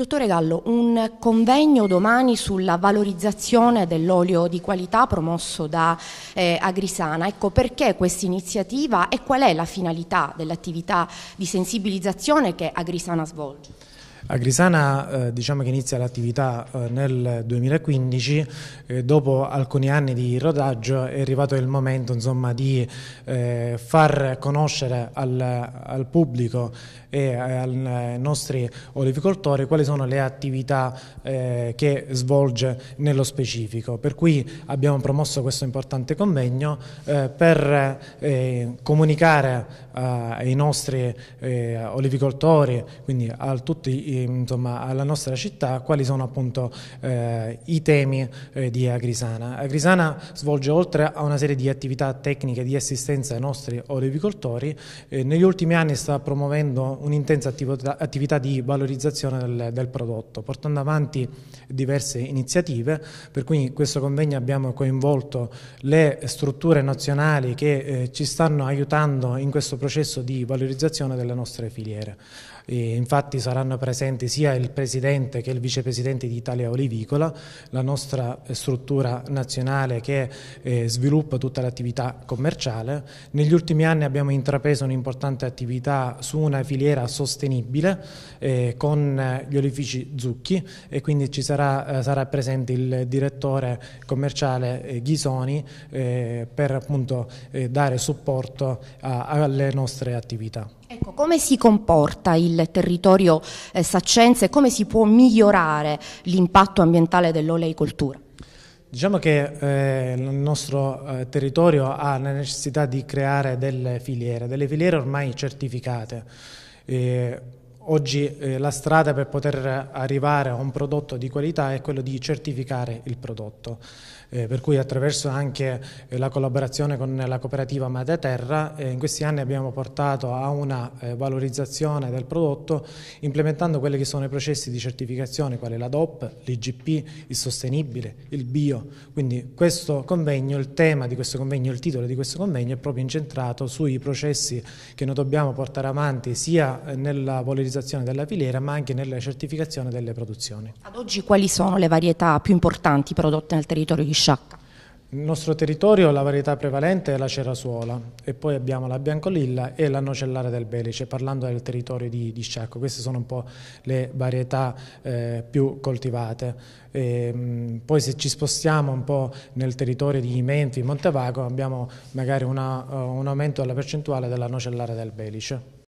Dottore Gallo, un convegno domani sulla valorizzazione dell'olio di qualità promosso da eh, Agrisana. Ecco perché questa iniziativa e qual è la finalità dell'attività di sensibilizzazione che Agrisana svolge? A Grisana eh, diciamo che inizia l'attività eh, nel 2015, eh, dopo alcuni anni di rodaggio è arrivato il momento insomma, di eh, far conoscere al, al pubblico e eh, ai eh, nostri olivicoltori quali sono le attività che svolge nello specifico. Per cui abbiamo promosso questo importante convegno per comunicare ai nostri olivicoltori, quindi a tutti i Ehm, insomma, alla nostra città quali sono appunto eh, i temi eh, di Agrisana. Agrisana svolge oltre a una serie di attività tecniche di assistenza ai nostri olivicoltori, eh, negli ultimi anni sta promuovendo un'intensa attività, attività, di valorizzazione del, del, prodotto, portando avanti diverse iniziative, per cui in questo convegno abbiamo coinvolto le strutture nazionali che eh, ci stanno aiutando in questo processo di valorizzazione delle nostre filiere. E infatti saranno presenti presenti sia il presidente che il vicepresidente di Italia Olivicola, la nostra struttura nazionale che eh, sviluppa tutta l'attività commerciale. Negli ultimi anni abbiamo intrapreso un'importante attività su una filiera sostenibile eh, con eh, gli olifici zucchi e quindi ci sarà, sarà presente il direttore commerciale Ghisoni per appunto dare supporto alle nostre attività come si comporta il territorio eh, saccense e come si può migliorare l'impatto ambientale dell'oleicoltura? Diciamo che eh, il nostro eh, territorio ha la necessità di creare delle filiere, delle filiere ormai certificate. Eh, Oggi eh, la strada per poter arrivare a un prodotto di qualità è quello di certificare il prodotto, eh, per cui attraverso anche eh, la collaborazione con la cooperativa Made Terra eh, in questi anni abbiamo portato a una eh, valorizzazione del prodotto implementando quelli che sono i processi di certificazione quali la DOP, l'IGP, il sostenibile, il bio. Quindi questo convegno, il tema di questo convegno, il titolo di questo convegno è proprio incentrato sui processi che noi dobbiamo portare avanti sia eh, nella valorizzazione standardizzazione della filiera ma anche nella certificazione delle produzioni. Ad oggi quali sono le varietà più importanti prodotte nel territorio di Sciacca? Nel nostro territorio la varietà prevalente è la cerasuola e poi abbiamo la biancolilla e la nocellare del Belice, parlando del territorio di, di Sciacco. Queste sono un po' le varietà eh, più coltivate. E, ehm, mh, poi se ci spostiamo un po' nel territorio di Menfi, Montevago, abbiamo magari una, uh, un aumento della percentuale della nocellare del Belice.